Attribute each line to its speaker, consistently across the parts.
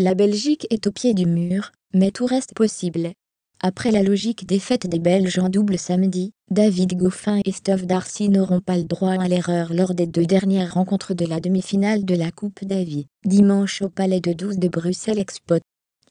Speaker 1: La Belgique est au pied du mur, mais tout reste possible. Après la logique défaite des Belges en double samedi, David Goffin et Steve Darcy n'auront pas le droit à l'erreur lors des deux dernières rencontres de la demi-finale de la Coupe Davis, dimanche au Palais de 12 de Bruxelles Expo.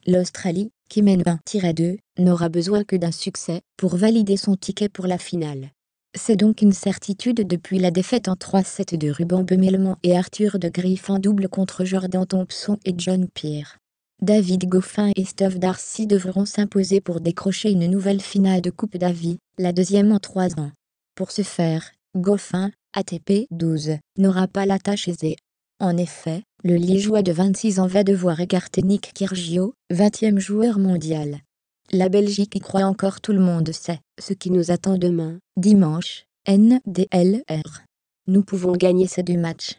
Speaker 1: L'Australie, qui mène à 2 n'aura besoin que d'un succès pour valider son ticket pour la finale. C'est donc une certitude depuis la défaite en 3-7 de Ruben Bemelman et Arthur de Griff en double contre Jordan Thompson et John Pierre. David Goffin et Steve Darcy devront s'imposer pour décrocher une nouvelle finale de Coupe Davis, la deuxième en trois ans. Pour ce faire, Goffin, ATP 12, n'aura pas la tâche aisée. En effet, le Liégeois de 26 ans va devoir écarter Nick Kyrgios, 20e joueur mondial. La Belgique y croit encore tout le monde sait ce qui nous attend demain, dimanche, NDLR. Nous pouvons gagner ces deux matchs.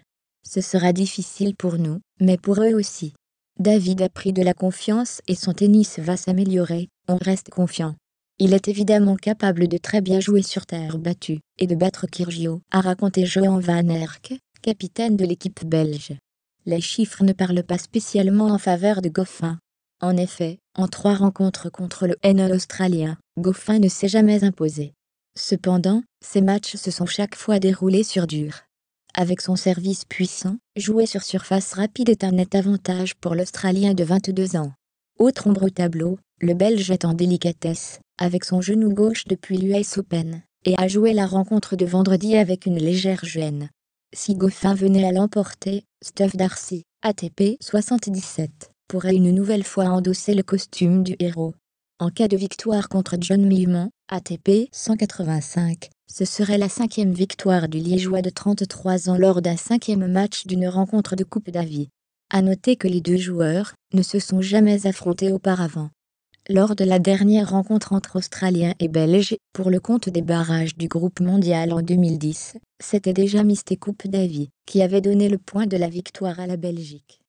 Speaker 1: Ce sera difficile pour nous, mais pour eux aussi. David a pris de la confiance et son tennis va s'améliorer, on reste confiant. Il est évidemment capable de très bien jouer sur terre battue, et de battre Kirgio, a raconté Johan Van Erck, capitaine de l'équipe belge. Les chiffres ne parlent pas spécialement en faveur de Goffin. En effet, en trois rencontres contre le NL australien, Goffin ne s'est jamais imposé. Cependant, ses matchs se sont chaque fois déroulés sur dur. Avec son service puissant, jouer sur surface rapide est un net avantage pour l'Australien de 22 ans. Autre ombre au tableau, le Belge est en délicatesse, avec son genou gauche depuis l'US Open, et a joué la rencontre de vendredi avec une légère gêne. Si Goffin venait à l'emporter, Steph Darcy, ATP 77 pourrait une nouvelle fois endosser le costume du héros. En cas de victoire contre John Millman, ATP 185, ce serait la cinquième victoire du Liégeois de 33 ans lors d'un cinquième match d'une rencontre de Coupe d'Avis. À noter que les deux joueurs ne se sont jamais affrontés auparavant. Lors de la dernière rencontre entre Australiens et Belges, pour le compte des barrages du groupe mondial en 2010, c'était déjà Mister Coupe Davis qui avait donné le point de la victoire à la Belgique.